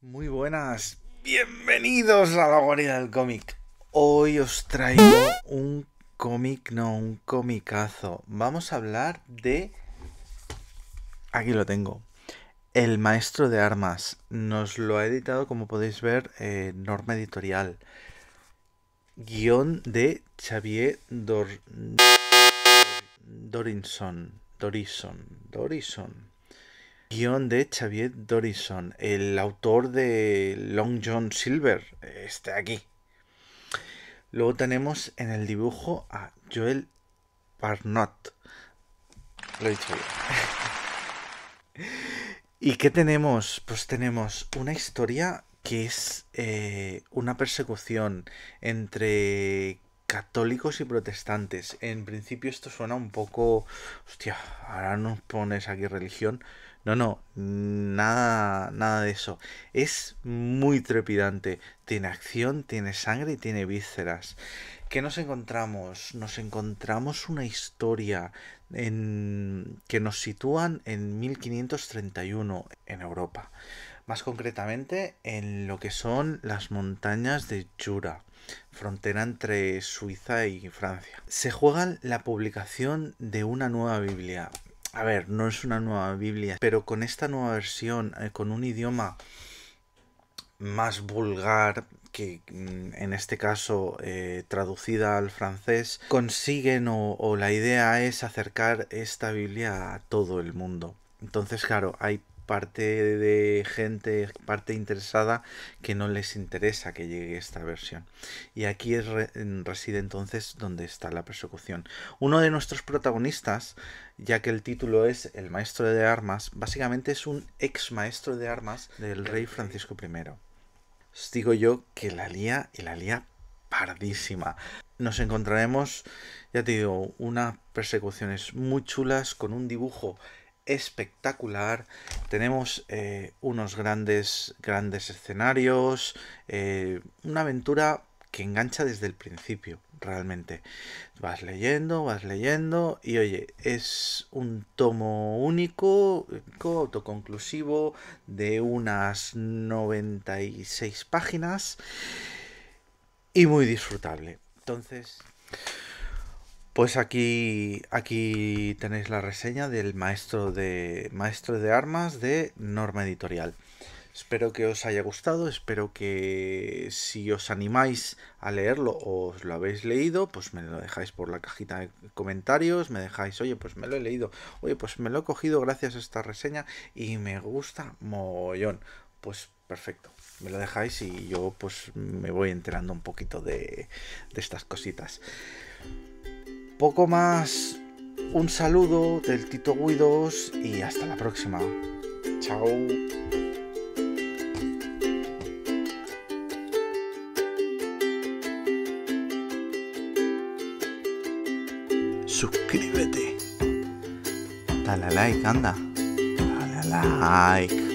Muy buenas, bienvenidos a la guarida del cómic. Hoy os traigo un cómic, no, un comicazo. Vamos a hablar de... Aquí lo tengo. El maestro de armas. Nos lo ha editado, como podéis ver, eh, Norma Editorial. Guión de Xavier Dorinson. Dorison. Dorison. Guión de Xavier Dorison, el autor de Long John Silver, está aquí. Luego tenemos en el dibujo a Joel Parnot. Lo he dicho bien. ¿Y qué tenemos? Pues tenemos una historia que es eh, una persecución entre católicos y protestantes. En principio esto suena un poco... Hostia, ahora nos pones aquí religión. No, no, nada, nada de eso. Es muy trepidante. Tiene acción, tiene sangre y tiene vísceras. ¿Qué nos encontramos? Nos encontramos una historia en... que nos sitúan en 1531 en Europa. Más concretamente en lo que son las montañas de Jura, frontera entre Suiza y Francia. Se juega la publicación de una nueva Biblia, a ver, no es una nueva Biblia, pero con esta nueva versión, eh, con un idioma más vulgar, que mm, en este caso eh, traducida al francés, consiguen o, o la idea es acercar esta Biblia a todo el mundo. Entonces, claro, hay parte de gente, parte interesada que no les interesa que llegue esta versión. Y aquí reside entonces donde está la persecución. Uno de nuestros protagonistas, ya que el título es El maestro de armas, básicamente es un ex maestro de armas del rey Francisco I. Os digo yo que la lía y la lía pardísima. Nos encontraremos, ya te digo, unas persecuciones muy chulas con un dibujo espectacular. Tenemos eh, unos grandes, grandes escenarios, eh, una aventura que engancha desde el principio, realmente. Vas leyendo, vas leyendo y oye, es un tomo único, autoconclusivo, de unas 96 páginas y muy disfrutable. Entonces... Pues aquí, aquí tenéis la reseña del maestro de, maestro de armas de Norma Editorial. Espero que os haya gustado, espero que si os animáis a leerlo o os lo habéis leído, pues me lo dejáis por la cajita de comentarios, me dejáis, oye, pues me lo he leído, oye, pues me lo he cogido gracias a esta reseña y me gusta mollón Pues perfecto, me lo dejáis y yo pues me voy enterando un poquito de, de estas cositas. Poco más, un saludo del Tito Guidos y hasta la próxima. Chao. suscríbete. Dale like, anda. Dale a like.